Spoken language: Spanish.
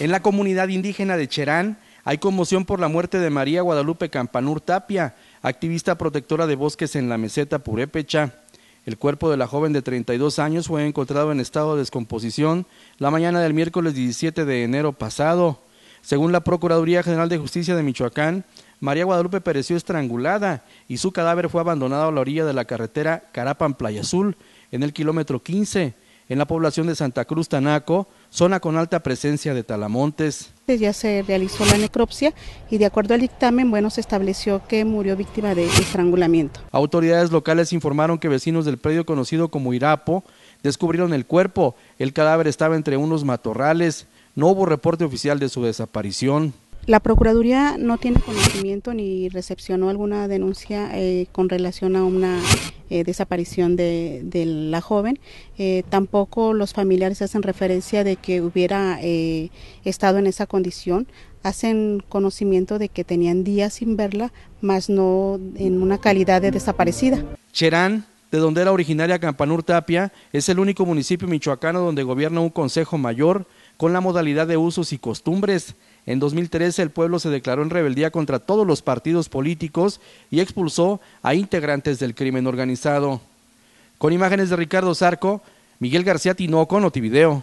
En la comunidad indígena de Cherán hay conmoción por la muerte de María Guadalupe Campanur Tapia, activista protectora de bosques en la meseta Purépecha. El cuerpo de la joven de 32 años fue encontrado en estado de descomposición la mañana del miércoles 17 de enero pasado. Según la Procuraduría General de Justicia de Michoacán, María Guadalupe pereció estrangulada y su cadáver fue abandonado a la orilla de la carretera Carapan-Playa Azul, en el kilómetro 15, en la población de Santa Cruz Tanaco, zona con alta presencia de talamontes. Ya se realizó la necropsia y de acuerdo al dictamen, bueno, se estableció que murió víctima de estrangulamiento. Autoridades locales informaron que vecinos del predio conocido como Irapo descubrieron el cuerpo. El cadáver estaba entre unos matorrales. No hubo reporte oficial de su desaparición. La Procuraduría no tiene conocimiento ni recepcionó alguna denuncia eh, con relación a una eh, desaparición de, la joven. Eh, tampoco los familiares hacen referencia de que hubiera eh, estado en esa condición. Hacen conocimiento de que tenían días sin verla, mas no en una calidad de desaparecida. Cherán, de donde era originaria Campanur Tapia, es el único municipio michoacano donde gobierna un consejo mayor con la modalidad de usos y costumbres en 2013 el pueblo se declaró en rebeldía contra todos los partidos políticos y expulsó a integrantes del crimen organizado. Con imágenes de Ricardo Zarco, Miguel García Tinoco, Notivideo.